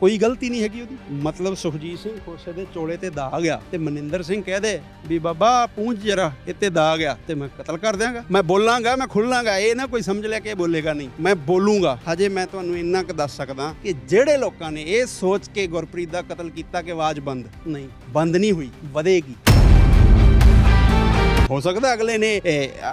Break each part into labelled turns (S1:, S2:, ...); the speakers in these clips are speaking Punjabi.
S1: ਕੋਈ ਗਲਤੀ ਨਹੀਂ ਹੈਗੀ ਉਹਦੀ ਮਤਲਬ ਸੁਖਜੀਤ ਸਿੰਘ ਖੋਸੇ ਦੇ ਚੋਲੇ ਤੇ ਦਾਗ ਆ ਤੇ ਮਨਿੰਦਰ ਸਿੰਘ ਕਹਦੇ ਵੀ ਬਾਬਾ ਪੂੰਝ ਜਰਾ ਇੱਥੇ ਦਾਗ ਆ ਤੇ ਮੈਂ ਕਤਲ ਕਰ ਦਿਆਂਗਾ ਮੈਂ ਬੋਲਾਂਗਾ ਮੈਂ ਖੁੱਲਾਂਗਾ ਇਹ ਨਾ ਕੋਈ ਸਮਝ ਲਿਆ ਕਿ ਬੋਲੇਗਾ ਨਹੀਂ ਮੈਂ ਬੋਲੂੰਗਾ ਹਜੇ ਮੈਂ ਤੁਹਾਨੂੰ ਇੰਨਾ ਕੁ ਦੱਸ ਸਕਦਾ ਕਿ ਜਿਹੜੇ ਲੋਕਾਂ ਨੇ ਇਹ ਸੋਚ ਕੇ ਗੁਰਪ੍ਰੀਤ ਦਾ ਕਤਲ ਕੀਤਾ ਕਿ ਆਵਾਜ਼ ਬੰਦ ਨਹੀਂ ਬੰਦ ਨਹੀਂ ਹੋਈ ਵਧੇਗੀ ਹੋ ਸਕਦਾ ਅਗਲੇ ਨੇ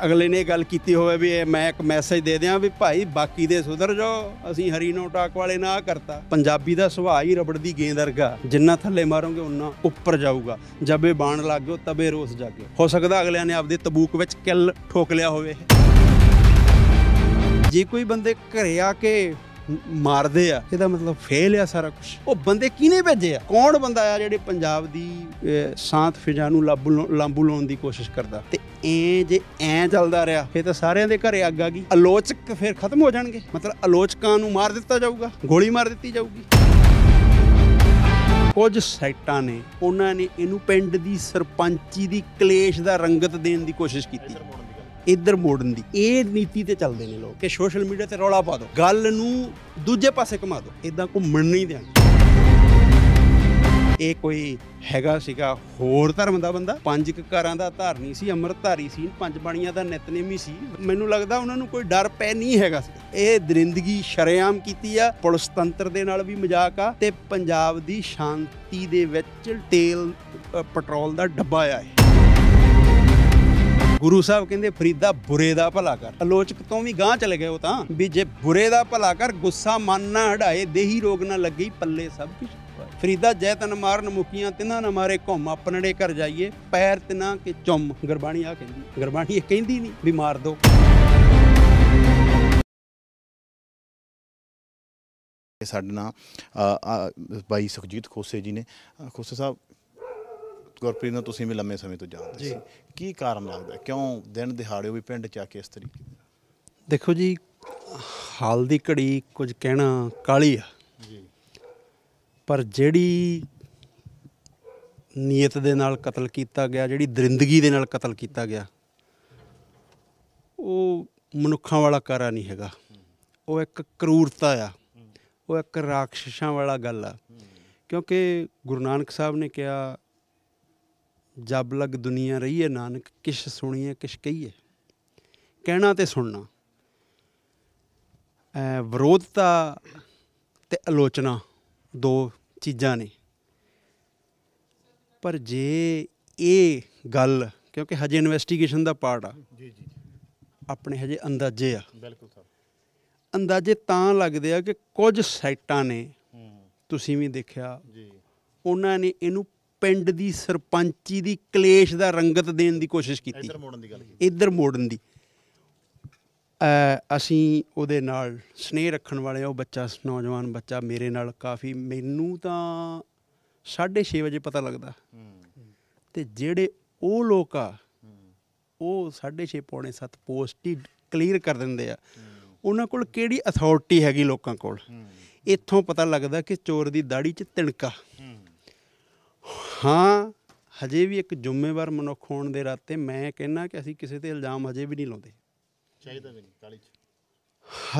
S1: ਅਗਲੇ ਨੇ ਗੱਲ ਕੀਤੀ ਹੋਵੇ ਵੀ ਮੈਂ ਇੱਕ ਮੈਸੇਜ ਦੇ ਦਿਆਂ ਵੀ ਭਾਈ ਬਾਕੀ ਦੇ ਸੁਧਰ ਜਾਓ ਅਸੀਂ ਹਰੀ ਨੋਟਾਕ ਵਾਲੇ ਨਾ ਕਰਤਾ ਪੰਜਾਬੀ ਦਾ ਸੁਭਾਅ ਹੀ ਰਬੜ ਦੀ ਗੇਂਦ ਵਰਗਾ ਜਿੰਨਾ ਥੱਲੇ ਮਾਰੋਗੇ ਉਨਾ ਉੱਪਰ ਜਾਊਗਾ ਜਬੇ ਬਾਣ ਲੱਗਿਓ ਤਬੇ ਰੋਸ ਜਾਗੇ ਹੋ ਸਕਦਾ ਅਗਲਿਆਂ ਨੇ ਆਪਦੇ ਤਬੂਕ ਵਿੱਚ ਕਿੱਲ ਠੋਕ ਲਿਆ ਹੋਵੇ ਜੇ ਕੋਈ ਬੰਦੇ ਘਰੇ ਆ ਕੇ ਮਾਰਦੇ ਆ ਇਹਦਾ ਮਤਲਬ ਫੇਲ ਆ ਸਾਰਾ ਕੁਝ ਉਹ ਬੰਦੇ ਕਿਹਨੇ ਭੇਜੇ ਆ ਕੌਣ ਬੰਦਾ ਆ ਜਿਹੜੇ ਪੰਜਾਬ ਦੀ ਸਾਥ ਫਿਜ਼ਾ ਨੂੰ ਲਾਂਬੂ ਲਾਉਣ ਦੀ ਕੋਸ਼ਿਸ਼ ਕਰਦਾ ਤੇ ਐ ਜੇ ਐ ਚੱਲਦਾ ਰਿਹਾ ਫੇ ਤਾਂ ਸਾਰਿਆਂ ਦੇ ਘਰੇ ਅੱਗ ਆ ਗਈ ਆਲੋਚਕ ਫਿਰ ਖਤਮ ਹੋ ਜਾਣਗੇ ਮਤਲਬ ਆਲੋਚਕਾਂ ਨੂੰ ਮਾਰ ਦਿੱਤਾ ਜਾਊਗਾ ਗੋਲੀ ਮਾਰ ਦਿੱਤੀ ਜਾਊਗੀ ਕੁਝ ਸਾਈਟਾਂ ਨੇ ਉਹਨਾਂ ਨੇ ਇਹਨੂੰ ਪਿੰਡ ਦੀ ਸਰਪੰਚੀ ਦੀ ਕਲੇਸ਼ ਦਾ ਰੰਗਤ ਦੇਣ ਦੀ ਕੋਸ਼ਿਸ਼ ਕੀਤੀ ਇੱਧਰ ਮੋੜਨ ਦੀ ਇਹ ਨੀਤੀ ਤੇ ਚੱਲਦੇ ਨੇ ਲੋਕ ਕਿ ਸੋਸ਼ਲ ਮੀਡੀਆ ਤੇ ਰੌਲਾ ਪਾ ਦਿਓ ਗੱਲ ਨੂੰ ਦੂਜੇ ਪਾਸੇ ਘੁਮਾ ਦਿਓ ਇਦਾਂ ਘੁੰਮਣ ਨਹੀਂ ਦੇਣਾ ਇਹ ਕੋਈ ਹੈਗਾ ਸੀਗਾ ਹੋਰ ਧਰਮ ਦਾ ਬੰਦਾ ਪੰਜ ਕਕਾਰਾਂ ਦਾ ਧਾਰਨੀ ਸੀ ਅੰਮ੍ਰਿਤਧਾਰੀ ਸੀ ਪੰਜ ਬਾਣੀਆਂ ਦਾ ਨਿਤਨੇਮੀ ਸੀ ਮੈਨੂੰ ਲੱਗਦਾ ਉਹਨਾਂ ਨੂੰ ਕੋਈ ਡਰ ਪੈ ਨਹੀਂ ਹੈਗਾ ਸੀ ਇਹ ਦਰਿੰਦਗੀ ਸ਼ਰਿਆਮ ਕੀਤੀ ਆ ਪੁਲਿਸ ਤੰਤਰ ਦੇ ਨਾਲ ਵੀ ਮਜ਼ਾਕ ਆ ਤੇ ਪੰਜਾਬ ਦੀ ਸ਼ਾਂਤੀ ਦੇ ਵਿੱਚ ਤੇਲ ਪੈਟਰੋਲ ਦਾ ਡੱਬਾ ਆ ਗੁਰੂ ਸਾਹਿਬ ਕਹਿੰਦੇ ਫਰੀਦਾ ਬੁਰੇ ਦਾ ਭਲਾ ਕਰ ਆਲੋਚਕ ਤੋਂ ਵੀ ਗਾਂ ਚਲੇ ਗਏ ਉਹ ਤਾਂ ਵੀ ਜੇ ਬੁਰੇ ਦਾ ਭਲਾ ਕਰ ਗੁੱਸਾ ਮਨ ਨਾ ਹੜਾਏ ਦੇਹੀ ਰੋਗ ਨਾ ਲੱਗੀ ਪੱਲੇ ਸਭ ਕੁਝ ਫਰੀਦਾ ਜੈ ਤਨ ਮਾਰਨ ਮੁਕੀਆਂ ਤਿਨਾਂ ਨਾ ਮਾਰੇ ਘੁੰਮ ਆਪਣੜੇ ਘਰ ਜਾਈਏ ਪੈਰ ਤਿਨਾਂ ਕਿ ਚੁੰਮ ਗਰਬਾਣੀ ਆ ਕਹਿੰਦੀ ਗਰਬਾਣੀ ਇਹ ਕਹਿੰਦੀ ਨਹੀਂ ਵੀ ਮਾਰ ਦੋ
S2: ਸਾਡੇ ਨਾਲ ਬਾਈ ਸੁਖਜੀਤ ਖੋਸੇ ਜੀ ਨੇ ਖੋਸੇ ਸਾਹਿਬ ਗੁਰਪ੍ਰੀਤ ਨੂੰ ਤੁਸੀਂ ਵੀ ਲੰਮੇ ਸਮੇਂ ਤੋਂ ਜਾਣਦੇ ਸੀ ਕੀ ਕਾਰਨ ਲੱਗਦਾ ਕਿਉਂ ਦਿਨ ਦਿਹਾੜੇ ਵੀ ਪਿੰਡ ਚ ਆ ਕੇ ਇਸ ਤਰੀਕੇ
S1: ਦੇਖੋ ਜੀ ਹਾਲ ਦੀ ਘੜੀ ਕੁਝ ਕਹਿਣਾ ਕਾਲੀ ਆ ਜੀ ਪਰ ਜਿਹੜੀ ਨੀਅਤ ਦੇ ਨਾਲ ਕਤਲ ਕੀਤਾ ਗਿਆ ਜਿਹੜੀ ਦਰਿੰਦਗੀ ਦੇ ਨਾਲ ਕਤਲ ਕੀਤਾ ਗਿਆ ਉਹ ਮਨੁੱਖਾਂ ਵਾਲਾ ਕਾਰਾ ਨਹੀਂ ਹੈਗਾ ਉਹ ਇੱਕ ਕਰੂਰਤਾ ਆ ਉਹ ਇੱਕ ਰਾਖਸ਼ਾਂ ਵਾਲਾ ਗੱਲ ਆ ਕਿਉਂਕਿ ਗੁਰੂ ਨਾਨਕ ਸਾਹਿਬ ਨੇ ਕਿਹਾ ਜਬ ਲਗ ਦੁਨੀਆ ਰਹੀਏ ਨਾਨਕ ਕਿਛ ਸੁਣੀਏ ਕਿਛ ਕਹੀਏ ਕਹਿਣਾ ਤੇ ਸੁਣਨਾ ਵਿਰੋਧਤਾ ਤੇ ਆਲੋਚਨਾ ਦੋ ਚੀਜ਼ਾਂ ਨੇ ਪਰ ਜੇ ਇਹ ਗੱਲ ਕਿਉਂਕਿ ਹਜੇ ਇਨਵੈਸਟੀਗੇਸ਼ਨ ਦਾ ਪਾਰਟ ਆ ਜੀ ਜੀ ਆਪਣੇ ਹਜੇ ਅੰਦਾਜ਼ੇ ਆ ਬਿਲਕੁਲ ਸਰ ਅੰਦਾਜ਼ੇ ਤਾਂ ਲੱਗਦੇ ਆ ਕਿ ਕੁਝ ਸਾਈਟਾਂ ਨੇ ਤੁਸੀਂ ਵੀ ਦੇਖਿਆ ਜੀ ਉਹਨਾਂ ਨੇ ਇਹਨੂੰ ਪਿੰਡ ਦੀ ਸਰਪੰਚੀ ਦੀ ਕਲੇਸ਼ ਦਾ ਰੰਗਤ ਦੇਣ ਦੀ ਕੋਸ਼ਿਸ਼ ਕੀਤੀ ਇੱਧਰ ਮੋੜਨ ਦੀ ਗੱਲ ਕੀਤੀ ਇੱਧਰ ਮੋੜਨ ਦੀ ਅਸੀਂ ਉਹਦੇ ਨਾਲ ਸਨੇਹ ਰੱਖਣ ਵਾਲੇ ਉਹ ਬੱਚਾ ਨੌਜਵਾਨ ਬੱਚਾ ਮੇਰੇ ਨਾਲ ਕਾਫੀ ਮੈਨੂੰ ਤਾਂ 6:30 ਵਜੇ ਪਤਾ ਲੱਗਦਾ ਤੇ ਜਿਹੜੇ ਉਹ ਲੋਕ ਆ ਉਹ 6:30 ਪੌਣੇ 7 ਪੋਸਟ ਹੀ ਕਲੀਅਰ ਕਰ ਦਿੰਦੇ ਆ ਉਹਨਾਂ ਕੋਲ ਕਿਹੜੀ ਅਥਾਰਟੀ ਹੈਗੀ ਲੋਕਾਂ ਕੋਲ ਇੱਥੋਂ ਪਤਾ ਲੱਗਦਾ ਕਿ ਚੋਰ ਦੀ ਦਾੜੀ 'ਚ ਤਿਣਕਾ ਹਾਂ ਹਜੇ ਵੀ ਇੱਕ ਜ਼ਿੰਮੇਵਾਰ ਮਨੁੱਖ ਹੋਣ ਦੇ ਰਾਤੇ ਮੈਂ ਕਹਿੰਨਾ ਕਿ ਅਸੀਂ ਕਿਸੇ ਤੇ ਇਲਜ਼ਾਮ ਹਜੇ ਵੀ ਨਹੀਂ ਲਾਉਂਦੇ
S2: ਚਾਹੀਦਾ ਵੀ ਨਹੀਂ ਕਾਲੀ ਚ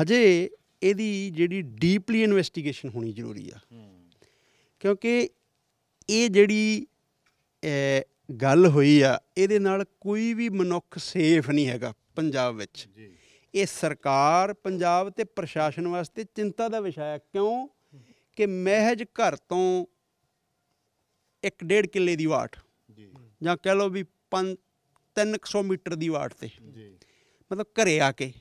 S1: ਹਜੇ ਇਹਦੀ ਜਿਹੜੀ ਡੀਪਲੀ ਇਨਵੈਸਟੀਗੇਸ਼ਨ ਹੋਣੀ ਜ਼ਰੂਰੀ ਆ ਕਿਉਂਕਿ ਇਹ ਜਿਹੜੀ ਗੱਲ ਹੋਈ ਆ ਇਹਦੇ ਨਾਲ ਕੋਈ ਵੀ ਮਨੁੱਖ ਸੇਫ ਨਹੀਂ ਹੈਗਾ ਪੰਜਾਬ ਵਿੱਚ ਇਹ ਸਰਕਾਰ ਪੰਜਾਬ ਤੇ ਪ੍ਰਸ਼ਾਸਨ ਵਾਸਤੇ ਚਿੰਤਾ ਦਾ ਵਿਸ਼ਾ ਹੈ ਕਿਉਂ ਕਿ ਮਹਿਜ ਘਰ ਤੋਂ ਇੱਕ ਡੇਢ ਕਿੱਲੇ ਦੀ ਵਾਟ ਜੀ ਜਾਂ ਕਹਿ ਲਓ ਵੀ 5 300 ਮੀਟਰ ਦੀ ਵਾਟ ਤੇ ਜੀ ਮਤਲਬ ਘਰੇ ਆ ਕੇ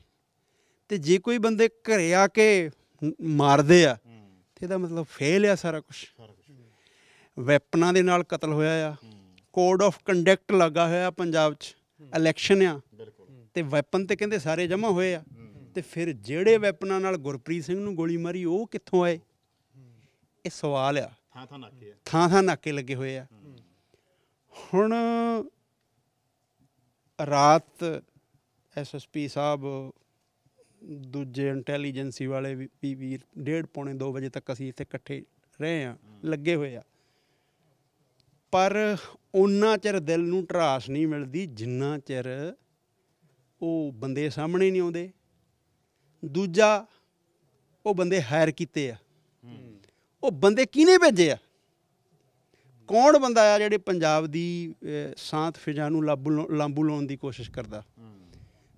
S1: ਤੇ ਜੇ ਕੋਈ ਬੰਦੇ ਘਰੇ ਆ ਕੇ ਮਾਰਦੇ ਆ ਤੇ ਇਹਦਾ ਮਤਲਬ ਫੇਲ ਆ ਸਾਰਾ ਕੁਝ ਵੈਪਨਾਂ ਦੇ ਨਾਲ ਕਤਲ ਹੋਇਆ ਆ ਕੋਡ ਆਫ ਕੰਡਕਟ ਲੱਗਾ ਹੋਇਆ ਪੰਜਾਬ 'ਚ ਇਲੈਕਸ਼ਨ ਆ ਤੇ ਵੈਪਨ ਤੇ ਕਹਿੰਦੇ ਸਾਰੇ ਜਮ੍ਹਾਂ ਹੋਏ ਆ ਤੇ ਫਿਰ ਜਿਹੜੇ ਵੈਪਨਾਂ ਨਾਲ ਗੁਰਪ੍ਰੀਤ ਸਿੰਘ ਨੂੰ ਗੋਲੀ ਮਾਰੀ ਉਹ ਕਿੱਥੋਂ ਆਏ ਇਹ ਸਵਾਲ ਆ ਥਾਂ ਥਾਂ ਨਾਕੇ ਆ ਥਾਂ ਥਾਂ ਨਾਕੇ ਲੱਗੇ ਹੋਏ ਆ ਹੁਣ ਰਾਤ ਐਸਐਸਪੀ ਸਾਹਿਬ ਦੂਜੇ ਇੰਟੈਲੀਜੈਂਸੀ ਵਾਲੇ ਵੀ ਵੀਰ ਡੇਢ ਪੌਣੇ 2 ਵਜੇ ਤੱਕ ਅਸੀਂ ਇੱਥੇ ਇਕੱਠੇ ਰਹੇ ਆ ਲੱਗੇ ਹੋਏ ਆ ਪਰ ਉਹਨਾਂ ਚਿਰ ਦਿਲ ਨੂੰ ਟਰਾਸ ਨਹੀਂ ਮਿਲਦੀ ਜਿੰਨਾ ਚਿਰ ਉਹ ਬੰਦੇ ਸਾਹਮਣੇ ਨਹੀਂ ਆਉਂਦੇ ਦੂਜਾ ਉਹ ਬੰਦੇ ਹਾਇਰ ਕੀਤੇ ਆ ਉਹ ਬੰਦੇ ਕਿਹਨੇ ਭੇਜੇ ਆ ਕੌਣ ਬੰਦਾ ਆ ਜਿਹੜੇ ਪੰਜਾਬ ਦੀ ਸਾਥ ਫਿਜ਼ਾ ਨੂੰ ਲਾਂਬੂ ਲਾਉਣ ਦੀ ਕੋਸ਼ਿਸ਼ ਕਰਦਾ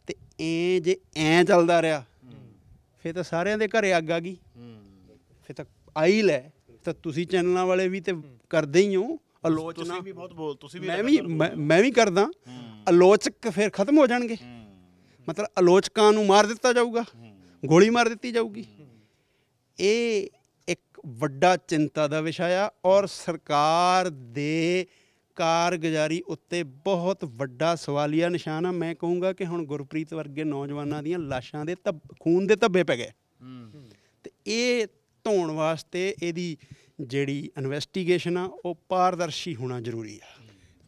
S1: ਤੇ ਐ ਜੇ ਐ ਚੱਲਦਾ ਰਿਹਾ ਫੇ ਤਾਂ ਸਾਰਿਆਂ ਦੇ ਘਰੇ ਅੱਗ ਆ ਗਈ ਫੇ ਤਾਂ ਆਈ ਲੈ ਤਾਂ ਤੁਸੀਂ ਚੈਨਲਾਂ ਵਾਲੇ ਵੀ ਤੇ ਕਰਦੇ ਹੀ ਹੋ ਆਲੋਚਨਾ ਤੁਸੀਂ ਵੀ
S2: ਬਹੁਤ ਬੋਲ ਤੁਸੀਂ
S1: ਵੀ ਮੈਂ ਵੀ ਮੈਂ ਵੀ ਕਰਦਾ ਆਲੋਚਕ ਫੇਰ ਖਤਮ ਹੋ ਜਾਣਗੇ ਮਤਲਬ ਆਲੋਚਕਾਂ ਨੂੰ ਮਾਰ ਦਿੱਤਾ ਜਾਊਗਾ ਗੋਲੀ ਮਾਰ ਦਿੱਤੀ ਜਾਊਗੀ ਇਹ ਵੱਡਾ ਚਿੰਤਾ ਦਾ ਵਿਸ਼ਾ ਆ ਔਰ ਸਰਕਾਰ ਦੇ ਕਾਰਗੁਜ਼ਾਰੀ ਉੱਤੇ ਬਹੁਤ ਵੱਡਾ ਸਵਾਲੀਆ ਨਿਸ਼ਾਨ ਆ ਮੈਂ ਕਹੂੰਗਾ ਕਿ ਹੁਣ ਗੁਰਪ੍ਰੀਤ ਵਰਗੇ ਨੌਜਵਾਨਾਂ ਦੀਆਂ ਲਾਸ਼ਾਂ ਦੇ ਧੱਬ ਖੂਨ ਦੇ ਧੱਬੇ ਪੈ ਗਏ ਤੇ ਇਹ ਧੋਣ ਵਾਸਤੇ ਇਹਦੀ ਜਿਹੜੀ ਇਨਵੈਸਟੀਗੇਸ਼ਨ ਆ ਉਹ ਪਾਰਦਰਸ਼ੀ ਹੋਣਾ ਜ਼ਰੂਰੀ ਆ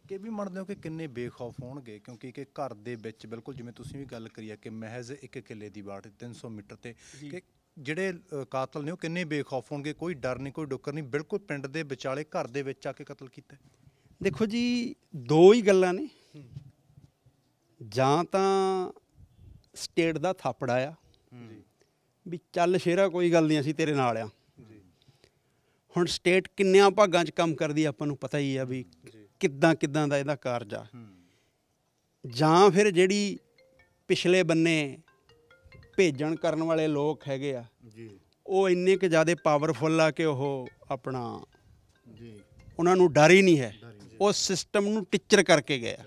S1: ਕਿ ਵੀ ਮੰਨਦੇ ਹੋ ਕਿ ਕਿੰਨੇ ਬੇਖੌਫ ਹੋਣਗੇ ਕਿਉਂਕਿ ਕਿ ਘਰ ਦੇ ਵਿੱਚ ਬਿਲਕੁਲ ਜਿਵੇਂ ਤੁਸੀਂ ਵੀ ਗੱਲ ਕਰੀ ਆ ਕਿ ਮਹਿਜ਼ ਇੱਕ ਕਿੱਲੇ ਦੀ ਬਾੜ 300 ਮੀਟਰ ਤੇ ਕਿ ਜਿਹੜੇ ਕਾਤਲ ਨੇ ਉਹ ਕਿੰਨੇ ਬੇਖੌਫ ਹੋਣਗੇ ਕੋਈ ਡਰ ਨਹੀਂ ਕੋਈ ਡੁੱਕਰ ਨਹੀਂ ਬਿਲਕੁਲ ਪਿੰਡ ਦੇ ਵਿਚਾਲੇ ਘਰ ਦੇ ਵਿੱਚ ਆ ਕੇ ਕਤਲ ਕੀਤਾ ਦੇਖੋ ਜੀ ਦੋ ਹੀ ਗੱਲਾਂ ਨੇ ਜਾਂ ਤਾਂ ਸਟੇਟ ਦਾ ਥਾਪੜਾ ਆ ਵੀ ਚੱਲ ਸ਼ੇਰਾ ਕੋਈ ਗੱਲ ਨਹੀਂ ਅਸੀਂ ਤੇਰੇ ਨਾਲ ਆ ਹੁਣ ਸਟੇਟ ਕਿੰਨਿਆਂ ਭਾਗਾਂ 'ਚ ਕੰਮ ਕਰਦੀ ਆਪਾਂ ਨੂੰ ਪਤਾ ਹੀ ਆ ਵੀ ਕਿੱਦਾਂ ਕਿੱਦਾਂ ਦਾ ਇਹਦਾ ਕਾਰਜ ਆ ਜਾਂ ਫਿਰ ਜਿਹੜੀ ਪਿਛਲੇ ਬੰਨੇ ਭੇਜਣ ਕਰਨ ਵਾਲੇ ਲੋਕ ਹੈਗੇ ਆ ਜੀ ਉਹ ਇੰਨੇ ਕਿ ਜ਼ਿਆਦਾ ਪਾਵਰਫੁੱਲ ਆ ਕਿ ਉਹ ਆਪਣਾ ਜੀ ਉਹਨਾਂ ਨੂੰ ਡਰ ਹੀ ਨਹੀਂ ਹੈ ਉਹ ਸਿਸਟਮ ਨੂੰ ਟਿਚਰ ਕਰਕੇ ਗਿਆ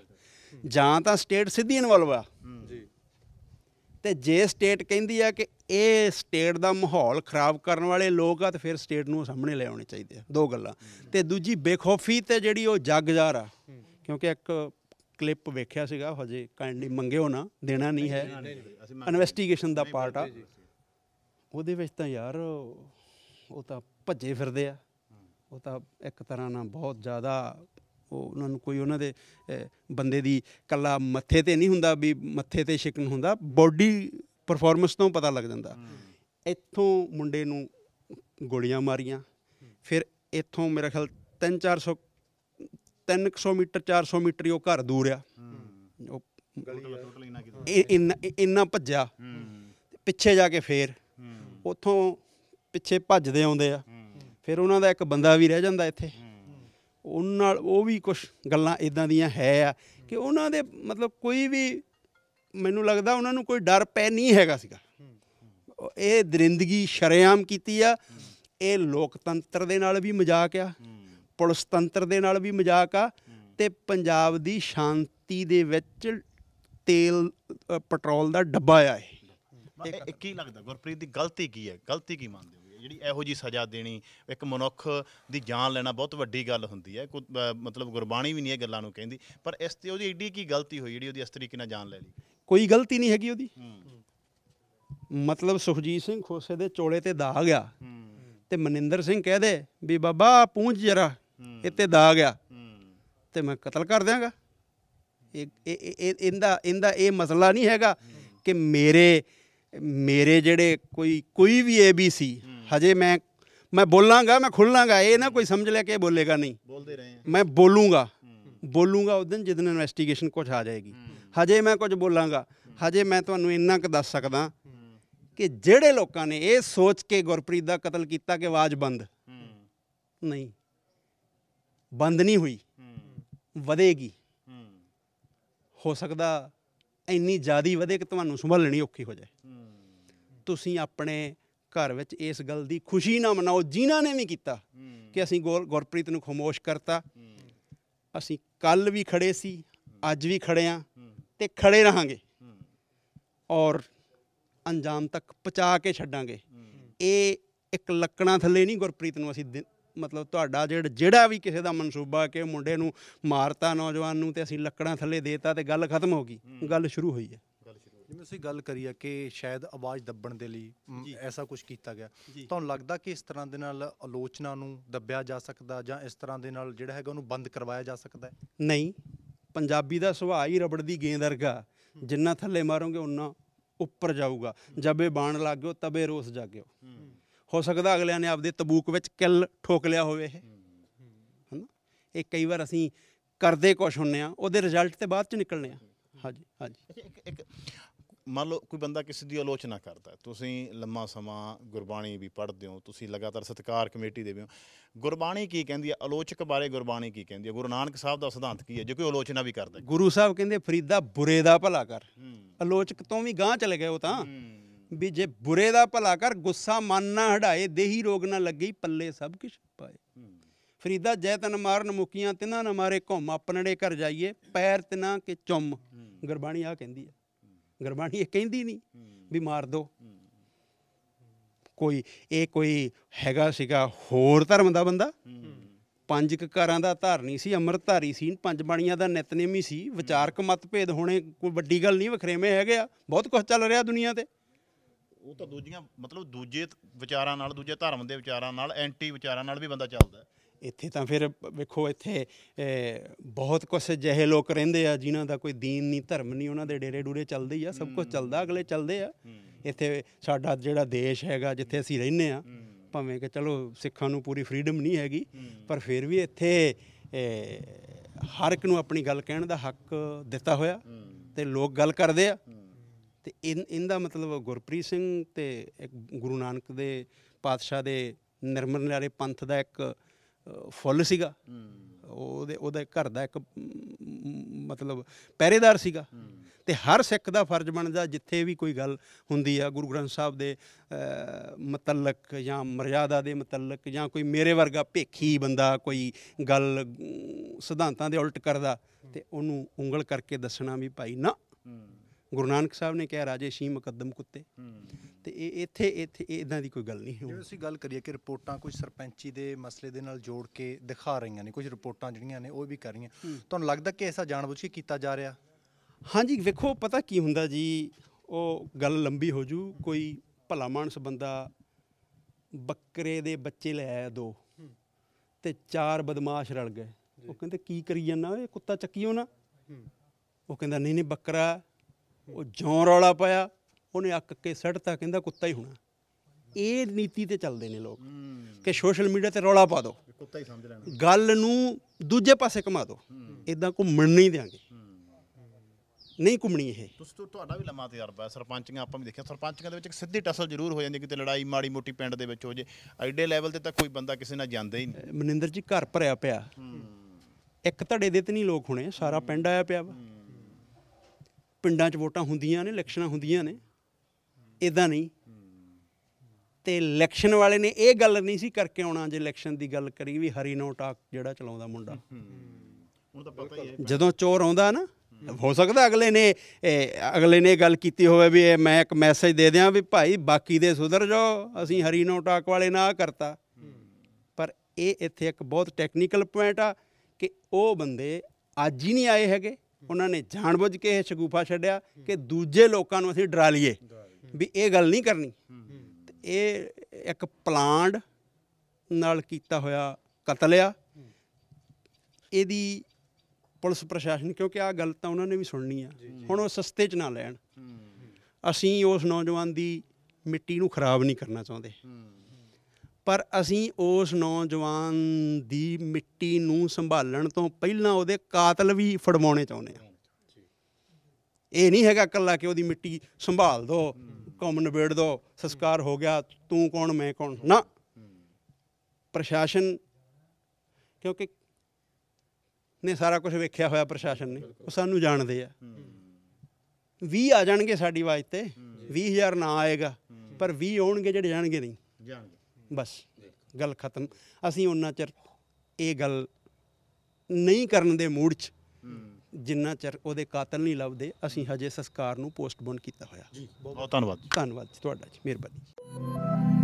S1: ਜਾਂ ਤਾਂ ਸਟੇਟ ਸਿੱਧੀ ਇਨਵੋਲਵ ਆ ਜੀ ਤੇ ਜੇ ਸਟੇਟ ਕਹਿੰਦੀ ਆ ਕਿ ਇਹ ਸਟੇਟ ਦਾ ਮਾਹੌਲ ਖਰਾਬ ਕਰਨ ਵਾਲੇ ਲੋਕ ਆ ਤੇ ਫਿਰ ਸਟੇਟ ਨੂੰ ਸਾਹਮਣੇ ਲੈ ਆਉਣੇ ਚਾਹੀਦੇ ਆ ਦੋ ਗੱਲਾਂ ਤੇ ਦੂਜੀ ਬੇਖੌਫੀ ਤੇ ਜਿਹੜੀ ਉਹ ਜੱਗਜ਼ਾਰ ਆ ਕਿਉਂਕਿ ਇੱਕ ਕਲਿੱਪ ਵੇਖਿਆ ਸੀਗਾ ਹਜੇ ਕਾਈਂਡਲੀ ਮੰਗਿਓ ਨਾ ਦੇਣਾ ਨਹੀਂ ਹੈ
S2: ਇਨਵੈਸਟੀਗੇਸ਼ਨ ਦਾ ਪਾਰਟ ਆ
S1: ਉਹਦੇ ਵਿੱਚ ਤਾਂ ਯਾਰ ਉਹ ਤਾਂ ਭੱਜੇ ਫਿਰਦੇ ਆ ਉਹ ਤਾਂ ਇੱਕ ਤਰ੍ਹਾਂ ਨਾਲ ਬਹੁਤ ਜ਼ਿਆਦਾ ਉਹ ਉਹਨਾਂ ਨੂੰ ਕੋਈ ਉਹਨਾਂ ਦੇ ਬੰਦੇ ਦੀ ਕੱਲਾ ਮੱਥੇ ਤੇ ਨਹੀਂ ਹੁੰਦਾ ਵੀ ਮੱਥੇ ਤੇ ਸ਼ਿਕਨ ਹੁੰਦਾ ਬੋਡੀ ਪਰਫਾਰਮੈਂਸ ਤੋਂ ਪਤਾ ਲੱਗ ਜਾਂਦਾ ਇੱਥੋਂ ਮੁੰਡੇ ਨੂੰ ਗੋਲੀਆਂ ਮਾਰੀਆਂ ਫਿਰ ਇੱਥੋਂ ਮੇਰੇ ਖਿਆਲ 3-400 300 ਮੀਟਰ 400 ਮੀਟਰ ਹੀ ਉਹ ਘਰ ਦੂਰ ਆ ਉਹ ਇੰਨਾ ਭੱਜਿਆ ਪਿੱਛੇ ਜਾ ਕੇ ਫੇਰ ਉਥੋਂ ਪਿੱਛੇ ਭੱਜਦੇ ਆਉਂਦੇ ਆ ਫਿਰ ਉਹਨਾਂ ਦਾ ਇੱਕ ਬੰਦਾ ਵੀ ਰਹਿ ਜਾਂਦਾ ਇੱਥੇ ਉਹਨਾਂ ਨਾਲ ਉਹ ਵੀ ਕੁਝ ਗੱਲਾਂ ਇਦਾਂ ਦੀਆਂ ਹੈ ਆ ਕਿ ਉਹਨਾਂ ਦੇ ਮਤਲਬ ਕੋਈ ਵੀ ਮੈਨੂੰ ਲੱਗਦਾ ਉਹਨਾਂ ਨੂੰ ਕੋਈ ਡਰ ਪੈ ਨਹੀਂ ਹੈਗਾ ਸੀਗਾ ਇਹ ਦਰਿੰਦਗੀ ਸ਼ਰਿਆਮ ਕੀਤੀ ਆ ਇਹ ਲੋਕਤੰਤਰ ਦੇ ਨਾਲ ਵੀ ਮਜ਼ਾਕ ਆ ਪੁਲਿਸ ਤੰਤਰ ਦੇ ਨਾਲ ਵੀ ਮਜ਼ਾਕ ਆ ਤੇ ਪੰਜਾਬ ਦੀ ਸ਼ਾਂਤੀ ਦੇ ਵਿੱਚ ਤੇਲ ਪੈਟਰੋਲ ਦਾ ਡੱਬਾ ਆ
S2: ਇਹ ਕੀ ਲੱਗਦਾ ਗੁਰਪ੍ਰੀਤ ਦੀ ਗਲਤੀ ਕੀ ਹੈ ਗਲਤੀ ਕੀ ਮੰਨਦੇ ਹੋ ਜਿਹੜੀ ਇਹੋ ਜੀ ਸਜ਼ਾ ਦੇਣੀ ਇੱਕ ਮਨੁੱਖ ਦੀ ਜਾਨ ਲੈਣਾ ਬਹੁਤ ਵੱਡੀ ਗੱਲ ਹੁੰਦੀ ਹੈ ਮਤਲਬ ਗੁਰਬਾਣੀ ਵੀ ਨਹੀਂ ਇਹ ਗੱਲਾਂ ਨੂੰ ਕਹਿੰਦੀ ਪਰ ਇਸ ਤੇ ਉਹਦੀ ਏਡੀ ਕੀ ਗਲਤੀ ਹੋਈ ਜਿਹੜੀ ਉਹਦੀ ਇਸ ਤਰੀਕੇ ਨਾਲ ਜਾਨ ਲੈ ਲਈ
S1: ਕੋਈ ਗਲਤੀ ਨਹੀਂ ਹੈਗੀ ਉਹਦੀ ਮਤਲਬ ਸੁਖਜੀਤ ਸਿੰਘ ਖੋਸੇ ਦੇ ਚੋਲੇ ਤੇ ਦਾਗ ਆ ਤੇ ਮਨਿੰਦਰ ਸਿੰਘ ਕਹਦੇ ਵੀ ਬਾਬਾ ਪੂੰਝ ਜਰਾ ਇੱਥੇ ਦਾਗ ਆ ਤੇ ਮੈਂ ਕਤਲ ਕਰ ਦਿਆਂਗਾ ਇਹ ਇਹਦਾ ਇਹਦਾ ਇਹ ਮਸਲਾ ਨਹੀਂ ਹੈਗਾ ਕਿ ਮੇਰੇ ਮੇਰੇ ਜਿਹੜੇ ਕੋਈ ਕੋਈ ਵੀ ਏਬੀਸੀ ਹਜੇ ਮੈਂ ਮੈਂ ਬੋਲਾਂਗਾ ਮੈਂ ਖੁੱਲਾਂਗਾ ਇਹ ਨਾ ਕੋਈ ਸਮਝ ਲਿਆ ਕਿ ਬੋਲੇਗਾ ਨਹੀਂ ਬੋਲਦੇ ਰਹੇ ਮੈਂ ਬੋਲੂੰਗਾ ਬੋਲੂੰਗਾ ਉਸ ਦਿਨ ਜਦੋਂ ਇਨਵੈਸਟੀਗੇਸ਼ਨ ਕੁਝ ਆ ਜਾਏਗੀ ਹਜੇ ਮੈਂ ਕੁਝ ਬੋਲਾਂਗਾ ਹਜੇ ਮੈਂ ਤੁਹਾਨੂੰ ਇੰਨਾ ਕੁ ਦੱਸ ਸਕਦਾ ਕਿ ਜਿਹੜੇ ਲੋਕਾਂ ਨੇ ਇਹ ਸੋਚ ਕੇ ਗੁਰਪ੍ਰੀਤ ਦਾ ਕਤਲ ਕੀਤਾ ਕਿ ਆਵਾਜ਼ ਬੰਦ ਨਹੀਂ ਬੰਦ ਨਹੀਂ ਹੋਈ ਵਧੇਗੀ ਹੋ ਸਕਦਾ ਇੰਨੀ ਜ਼ਿਆਦੀ ਵਧੇ ਕਿ ਤੁਹਾਨੂੰ ਸੰਭਲਣੀ ਔਖੀ ਹੋ ਜਾਏ ਤੁਸੀਂ ਆਪਣੇ ਘਰ ਵਿੱਚ ਇਸ ਗੱਲ ਦੀ ਖੁਸ਼ੀ ਨਾ ਮਨਾਓ ਜਿਨ੍ਹਾਂ ਨੇ ਵੀ ਕੀਤਾ ਕਿ ਅਸੀਂ ਗੁਰਪ੍ਰੀਤ ਨੂੰ ਖਮੋਸ਼ ਕਰਤਾ ਅਸੀਂ ਕੱਲ ਵੀ ਖੜੇ ਸੀ ਅੱਜ ਵੀ ਖੜੇ ਆ ਤੇ ਖੜੇ ਰਹਾਂਗੇ ਔਰ ਅੰਜਾਮ ਤੱਕ ਪਹੁੰਚਾ ਕੇ ਛੱਡਾਂਗੇ ਇਹ ਇੱਕ ਲੱਕਣਾ ਥੱਲੇ ਨਹੀਂ ਗੁਰਪ੍ਰੀਤ ਨੂੰ ਅਸੀਂ ਮਤਲਬ ਤੁਹਾਡਾ ਜਿਹੜਾ ਜਿਹੜਾ ਵੀ ਕਿਸੇ ਦਾ ਮਨਸੂਬਾ ਕਿ ਮੁੰਡੇ ਨੂੰ ਮਾਰਤਾ ਨੌਜਵਾਨ ਨੂੰ ਤੇ ਅਸੀਂ ਲੱਕੜਾਂ ਥੱਲੇ ਦੇਤਾ ਤੇ ਗੱਲ ਖਤਮ ਹੋ ਗਈ ਗੱਲ ਸ਼ੁਰੂ ਹੋਈ ਹੈ ਜਿਵੇਂ ਅਸੀਂ ਗੱਲ ਕਰੀ ਆ ਕਿ ਸ਼ਾਇਦ ਆਵਾਜ਼ ਦੱਬਣ ਦੇ ਲਈ ਐਸਾ ਕੁਝ ਕੀਤਾ ਗਿਆ ਤੁਹਾਨੂੰ ਲੱਗਦਾ ਕਿ ਇਸ ਤਰ੍ਹਾਂ ਦੇ ਨਾਲ ਆਲੋਚਨਾ ਨੂੰ ਦੱਬਿਆ ਜਾ ਸਕਦਾ ਜਾਂ ਇਸ ਤਰ੍ਹਾਂ ਦੇ ਨਾਲ ਜਿਹੜਾ ਹੈਗਾ ਉਹਨੂੰ ਬੰਦ ਕਰਵਾਇਆ ਜਾ ਸਕਦਾ ਹੈ ਨਹੀਂ ਪੰਜਾਬੀ ਦਾ ਸੁਭਾਅ ਹੀ ਰਬੜ ਦੀ ਗੇਂਦ ਵਰਗਾ ਜਿੰਨਾ ਥੱਲੇ ਮਾਰੋਗੇ ਉਨਾ ਉੱਪਰ ਜਾਊਗਾ ਜਬੇ ਬਾਣ ਲੱਗਿਓ ਤਬੇ ਰੋਸ ਜਾਗਿਓ ਹੋ ਸਕਦਾ ਅਗਲਿਆਂ ਨੇ ਆਪਦੇ ਤਬੂਕ ਵਿੱਚ ਕਿੱਲ ਠੋਕ ਲਿਆ ਹੋਵੇ ਇਹ ਹਨਾ ਇਹ ਕਈ ਵਾਰ ਅਸੀਂ ਕਰਦੇ ਕੁਝ ਹੁੰਨੇ ਆ ਉਹਦੇ ਰਿਜ਼ਲਟ ਤੇ ਬਾਅਦ ਚ ਨਿਕਲਨੇ ਆ ਹਾਂਜੀ ਹਾਂਜੀ ਇੱਕ
S2: ਮੰਨ ਲਓ ਕੋਈ ਬੰਦਾ ਕਿਸੇ ਦੀ ਆਲੋਚਨਾ ਕਰਦਾ ਤੁਸੀਂ ਲੰਮਾ ਸਮਾਂ ਗੁਰਬਾਣੀ ਵੀ ਪੜ੍ਹਦੇ ਹੋ ਤੁਸੀਂ ਲਗਾਤਾਰ ਸਤਕਾਰ ਕਮੇਟੀ ਦੇ ਵੀ ਹੋ ਗੁਰਬਾਣੀ ਕੀ ਕਹਿੰਦੀ ਹੈ ਆਲੋਚਕ ਬਾਰੇ ਗੁਰਬਾਣੀ ਕੀ ਕਹਿੰਦੀ ਹੈ ਗੁਰੂ ਨਾਨਕ ਸਾਹਿਬ ਦਾ ਸਿਧਾਂਤ ਕੀ ਹੈ ਜੇ ਕੋਈ ਆਲੋਚਨਾ ਵੀ ਕਰਦਾ
S1: ਗੁਰੂ ਸਾਹਿਬ ਕਹਿੰਦੇ ਫਰੀਦਾ ਬੁਰੇ ਦਾ ਭਲਾ ਕਰ ਆਲੋਚਕ ਤੋਂ ਵੀ ਗਾਂ ਚਲੇ ਗਏ ਉਹ ਤਾਂ ਵੀ ਜੇ ਬੁਰੇ ਦਾ ਭਲਾ ਕਰ ਗੁੱਸਾ ਮਨ ਨਾ ਹਟਾਏ ਦੇਹੀ ਰੋਗ ਨਾ ਲੱਗੀ ਪੱਲੇ ਸਭ ਕੁਝ ਪਾਏ ਫਰੀਦਾ ਜੈ ਤਨ ਮਾਰਨ ਮੁਕੀਆਂ ਤਿਨਾਂ ਨਾ ਮਾਰੇ ਘੁੰਮ ਆਪਣੜੇ ਘਰ ਜਾਈਏ ਪੈਰ ਤਿਨਾ ਕੇ ਚੁੰਮ ਗੁਰਬਾਣੀ ਆ ਕਹਿੰਦੀ ਹੈ ਗੁਰਬਾਣੀ ਇਹ ਕਹਿੰਦੀ ਨਹੀਂ ਵੀ ਮਾਰ ਦੋ ਕੋਈ ਇਹ ਕੋਈ ਹੈਗਾ ਸੀਗਾ ਹੋਰ ਧਰਮ ਦਾ ਬੰਦਾ ਪੰਜ ਕਕਾਰਾਂ ਦਾ ਧਾਰਨੀ ਸੀ ਧਾਰੀ ਸੀ ਪੰਜ ਬਾਣੀਆਂ ਦਾ ਨਿਤਨੇਮੀ ਸੀ ਵਿਚਾਰਕ ਮਤਭੇਦ ਹੋਣੇ ਕੋਈ ਵੱਡੀ ਗੱਲ ਨਹੀਂ ਵਖਰੇਵੇਂ ਹੈਗੇ ਆ ਬਹੁਤ ਕੁਝ ਚੱਲ ਰਿਹਾ ਦੁਨੀਆ ਤੇ
S2: ਉਹ ਤਾਂ ਦੂਜੀਆਂ ਮਤਲਬ ਦੂਜੇ ਵਿਚਾਰਾਂ ਨਾਲ ਦੂਜੇ ਧਰਮ ਦੇ ਵਿਚਾਰਾਂ ਨਾਲ ਐਂਟੀ ਵਿਚਾਰਾਂ ਨਾਲ ਵੀ ਬੰਦਾ
S1: ਚੱਲਦਾ ਇੱਥੇ ਤਾਂ ਫਿਰ ਵੇਖੋ ਇੱਥੇ ਬਹੁਤ ਕੁਝ ਜਿਹੇ ਲੋਕ ਰਹਿੰਦੇ ਆ ਜਿਨ੍ਹਾਂ ਦਾ ਕੋਈ ਦੀਨ ਨਹੀਂ ਧਰਮ ਨਹੀਂ ਉਹਨਾਂ ਦੇ ਡੇਰੇ ਡੂਰੇ ਚੱਲਦੇ ਹੀ ਆ ਸਭ ਕੁਝ ਚੱਲਦਾ ਅਗਲੇ ਚੱਲਦੇ ਆ ਇੱਥੇ ਸਾਡਾ ਜਿਹੜਾ ਦੇਸ਼ ਹੈਗਾ ਜਿੱਥੇ ਅਸੀਂ ਰਹਿੰਦੇ ਆ ਭਾਵੇਂ ਕਿ ਚਲੋ ਸਿੱਖਾਂ ਨੂੰ ਪੂਰੀ ਫ੍ਰੀडम ਨਹੀਂ ਹੈਗੀ ਪਰ ਫਿਰ ਵੀ ਇੱਥੇ ਹਰ ਇੱਕ ਨੂੰ ਆਪਣੀ ਗੱਲ ਕਹਿਣ ਦਾ ਹੱਕ ਦਿੱਤਾ ਹੋਇਆ ਤੇ ਲੋਕ ਗੱਲ ਕਰਦੇ ਆ ਤੇ ਇਹਦਾ ਮਤਲਬ ਗੁਰਪ੍ਰੀਤ ਸਿੰਘ ਤੇ ਇੱਕ ਗੁਰੂ ਨਾਨਕ ਦੇ ਪਾਤਸ਼ਾਹ ਦੇ ਨਿਰਮਲ ਨਾਰੇ ਪੰਥ ਦਾ ਇੱਕ ਫੁੱਲ ਸੀਗਾ ਉਹਦੇ ਉਹਦਾ ਘਰ ਦਾ ਇੱਕ ਮਤਲਬ ਪਹਿਰੇਦਾਰ ਸੀਗਾ ਤੇ ਹਰ ਸਿੱਖ ਦਾ ਫਰਜ਼ ਬਣਦਾ ਜਿੱਥੇ ਵੀ ਕੋਈ ਗੱਲ ਹੁੰਦੀ ਆ ਗੁਰੂ ਗ੍ਰੰਥ ਸਾਹਿਬ ਦੇ ਮਤਲਕ ਜਾਂ ਮਰਜ਼ਾਦਾ ਦੇ ਮਤਲਕ ਜਾਂ ਕੋਈ ਮੇਰੇ ਵਰਗਾ ਭੇਖੀ ਬੰਦਾ ਕੋਈ ਗੱਲ ਸਿਧਾਂਤਾਂ ਦੇ ਉਲਟ ਕਰਦਾ ਤੇ ਉਹਨੂੰ ਉਂਗਲ ਕਰਕੇ ਦੱਸਣਾ ਵੀ ਭਾਈ ਨਾ ਗੁਰੂ ਨਾਨਕ ਸਾਹਿਬ ਨੇ ਕਿਹਾ ਰਾਜੇ ਸ਼ੀ ਮੁਕੱਦਮ ਕੁੱਤੇ ਤੇ ਇਹ ਇੱਥੇ ਇੱਥੇ ਇਦਾਂ ਦੀ ਕੋਈ ਗੱਲ ਨਹੀਂ ਹੈ ਜੇ ਅਸੀਂ ਗੱਲ ਕਰੀਏ ਕਿ ਰਿਪੋਰਟਾਂ ਕੋਈ ਸਰਪੰਚੀ ਦੇ ਮਸਲੇ ਦੇ ਨਾਲ ਜੋੜ ਕੇ ਦਿਖਾ ਰਹੀਆਂ ਨੇ ਕੁਝ ਰਿਪੋਰਟਾਂ ਜਿਹੜੀਆਂ ਨੇ ਉਹ ਵੀ ਕਰ ਰਹੀਆਂ ਤੁਹਾਨੂੰ ਲੱਗਦਾ ਕਿ ਐਸਾ ਬੁੱਝ ਕੇ ਕੀਤਾ ਜਾ ਰਿਹਾ ਹਾਂਜੀ ਵੇਖੋ ਪਤਾ ਕੀ ਹੁੰਦਾ ਜੀ ਉਹ ਗੱਲ ਲੰਬੀ ਹੋ ਜੂ ਕੋਈ ਭਲਾ ਮਾਨਸ ਬੰਦਾ ਬੱਕਰੇ ਦੇ ਬੱਚੇ ਲੈ ਆਇਆ ਦੋ ਤੇ ਚਾਰ ਬਦਮਾਸ਼ ਰਲ ਗਏ ਉਹ ਕਹਿੰਦੇ ਕੀ ਕਰੀ ਜਾਂਦਾ ਓਏ ਕੁੱਤਾ ਚੱਕੀਓ ਨਾ ਉਹ ਕਹਿੰਦਾ ਨਹੀਂ ਨਹੀਂ ਬੱਕਰਾ ਉਹ ਜੌਂ ਰੌਲਾ ਪਾਇਆ ਉਹਨੇ ਅੱਕ ਕੇ ਸੜਤਾ ਕਹਿੰਦਾ ਕੁੱਤਾ ਹੀ ਹੋਣਾ ਇਹ ਨੀਤੀ ਤੇ ਚੱਲਦੇ ਨੇ ਲੋਕ ਕਿ ਸੋਸ਼ਲ ਮੀਡੀਆ ਤੇ ਰੌਲਾ ਪਾ ਦਿਓ
S2: ਕੁੱਤਾ ਹੀ ਸਮਝ ਲੈਣਾ
S1: ਗੱਲ ਨੂੰ ਦੂਜੇ ਪਾਸੇ ਘੁਮਾ ਦਿਓ ਇਦਾਂ ਘੁੰਮਣ ਨਹੀਂ ਦੇਾਂਗੇ ਨਹੀਂ ਘੁੰਮਣੀ ਇਹ
S2: ਤੁਸੀਂ ਤੁਹਾਡਾ ਵੀ ਲੰਮਾ ਤਜਰਬਾ ਹੈ ਸਰਪੰਚੀਆਂ ਆਪਾਂ ਵੀ ਦੇਖਿਆ ਸਰਪੰਚੀਆਂ ਦੇ ਵਿੱਚ ਇੱਕ ਸਿੱਧੀ ਟਸਲ ਜ਼ਰੂਰ ਹੋ ਜਾਂਦੀ ਕਿਤੇ ਲੜਾਈ ਮਾੜੀ ਮੋਟੀ ਪਿੰਡ ਦੇ ਵਿੱਚ ਹੋ ਜੇ ਐਡੇ ਲੈਵਲ ਤੇ ਤਾਂ ਕੋਈ ਬੰਦਾ ਕਿਸੇ ਨਾਲ ਜਾਂਦਾ ਹੀ
S1: ਨਹੀਂ ਮਨਿੰਦਰ ਜੀ ਘਰ ਭਰਿਆ ਪਿਆ ਇੱਕ ਧੜੇ ਦੇ ਤੇ ਨਹੀਂ ਲੋਕ ਹੋਣੇ ਸਾਰਾ ਪਿੰਡ ਆਇਆ ਪਿਆ ਵਾ ਪਿੰਡਾਂ 'ਚ ਵੋਟਾਂ ਹੁੰਦੀਆਂ ਨੇ ਇਲੈਕਸ਼ਨਾਂ ਹੁੰਦੀਆਂ ਨੇ ਇਦਾਂ ਨਹੀਂ ਤੇ ਇਲੈਕਸ਼ਨ ਵਾਲੇ ਨੇ ਇਹ ਗੱਲ ਨਹੀਂ ਸੀ ਕਰਕੇ ਆਉਣਾ ਜੇ ਇਲੈਕਸ਼ਨ ਦੀ ਗੱਲ ਕਰੀ ਵੀ ਹਰੀ ਨੋ ਜਿਹੜਾ ਚਲਾਉਂਦਾ ਮੁੰਡਾ ਹੁਣ ਤਾਂ ਪਤਾ ਹੀ ਹੈ ਜਦੋਂ ਚੋਰ ਆਉਂਦਾ ਨਾ ਹੋ ਸਕਦਾ ਅਗਲੇ ਨੇ ਅਗਲੇ ਨੇ ਗੱਲ ਕੀਤੀ ਹੋਵੇ ਵੀ ਮੈਂ ਇੱਕ ਮੈਸੇਜ ਦੇ ਦਿਆਂ ਵੀ ਭਾਈ ਬਾਕੀ ਦੇ ਸੁਧਰ ਜਾਓ ਅਸੀਂ ਹਰੀ ਨੋਟਾਕ ਵਾਲੇ ਨਾ ਕਰਤਾ ਪਰ ਇਹ ਇੱਥੇ ਇੱਕ ਬਹੁਤ ਟੈਕਨੀਕਲ ਪੁਆਇੰਟ ਆ ਕਿ ਉਹ ਬੰਦੇ ਅੱਜ ਹੀ ਨਹੀਂ ਆਏ ਹੈਗੇ ਉਹਨਾਂ ਨੇ ਜਾਣਬੁੱਝ ਕੇ ਇਹ ਸ਼ਗੂਫਾ ਛੱਡਿਆ ਕਿ ਦੂਜੇ ਲੋਕਾਂ ਨੂੰ ਅਸੀਂ ਡਰਾ ਲਈਏ ਵੀ ਇਹ ਗੱਲ ਨਹੀਂ ਕਰਨੀ ਇਹ ਇੱਕ ਪਲਾਂਡ ਨਾਲ ਕੀਤਾ ਹੋਇਆ ਕਤਲ ਆ ਇਹਦੀ ਪੁਲਿਸ ਪ੍ਰਸ਼ਾਸਨ ਕਿਉਂਕਿ ਆ ਗੱਲ ਤਾਂ ਉਹਨਾਂ ਨੇ ਵੀ ਸੁਣਨੀ ਆ ਹੁਣ ਉਹ ਸਸਤੇ 'ਚ ਨਾ ਲੈਣ ਅਸੀਂ ਉਸ ਨੌਜਵਾਨ ਦੀ ਮਿੱਟੀ ਨੂੰ ਖਰਾਬ ਨਹੀਂ ਕਰਨਾ ਚਾਹੁੰਦੇ ਪਰ ਅਸੀਂ ਉਸ ਨੌਜਵਾਨ ਦੀ ਮਿੱਟੀ ਨੂੰ ਸੰਭਾਲਣ ਤੋਂ ਪਹਿਲਾਂ ਉਹਦੇ ਕਾਤਲ ਵੀ ਫੜਵਾਉਣੇ ਚਾਹੁੰਦੇ ਆ ਇਹ ਨਹੀਂ ਹੈਗਾ ਇਕੱਲਾ ਕਿ ਉਹਦੀ ਮਿੱਟੀ ਸੰਭਾਲ ਦੋ ਕੌਮ ਨਿਬੇੜ ਦੋ ਸੰਸਕਾਰ ਹੋ ਗਿਆ ਤੂੰ ਕੌਣ ਮੈਂ ਕੌਣ ਨਾ ਪ੍ਰਸ਼ਾਸਨ ਕਿਉਂਕਿ ਨੇ ਸਾਰਾ ਕੁਝ ਵੇਖਿਆ ਹੋਇਆ ਪ੍ਰਸ਼ਾਸਨ ਨੇ ਉਹ ਸਾਨੂੰ ਜਾਣਦੇ ਆ 20 ਆ ਜਾਣਗੇ ਸਾਡੀ ਆਵਾਜ਼ ਤੇ 20000 ਨਾ ਆਏਗਾ ਪਰ 20 ਆਉਣਗੇ ਜਿਹੜੇ ਜਾਣਗੇ ਨਹੀਂ ਜਾਣਗੇ ਬਸ ਗੱਲ ਖਤਮ ਅਸੀਂ ਉਹਨਾਂ ਚਿਰ ਇਹ ਗੱਲ ਨਹੀਂ ਕਰਨ ਦੇ ਮੂਡ 'ਚ ਜਿੰਨਾ ਚਿਰ ਉਹਦੇ ਕਾਤਲ ਨਹੀਂ ਲੱਭਦੇ ਅਸੀਂ ਹਜੇ ਸੰਸਕਾਰ ਨੂੰ ਪੋਸਟਪੋਨ ਕੀਤਾ ਹੋਇਆ ਜੀ ਬਹੁਤ ਧੰਨਵਾਦ ਧੰਨਵਾਦ ਜੀ ਤੁਹਾਡਾ ਜੀ ਮਿਹਰਬਾਨੀ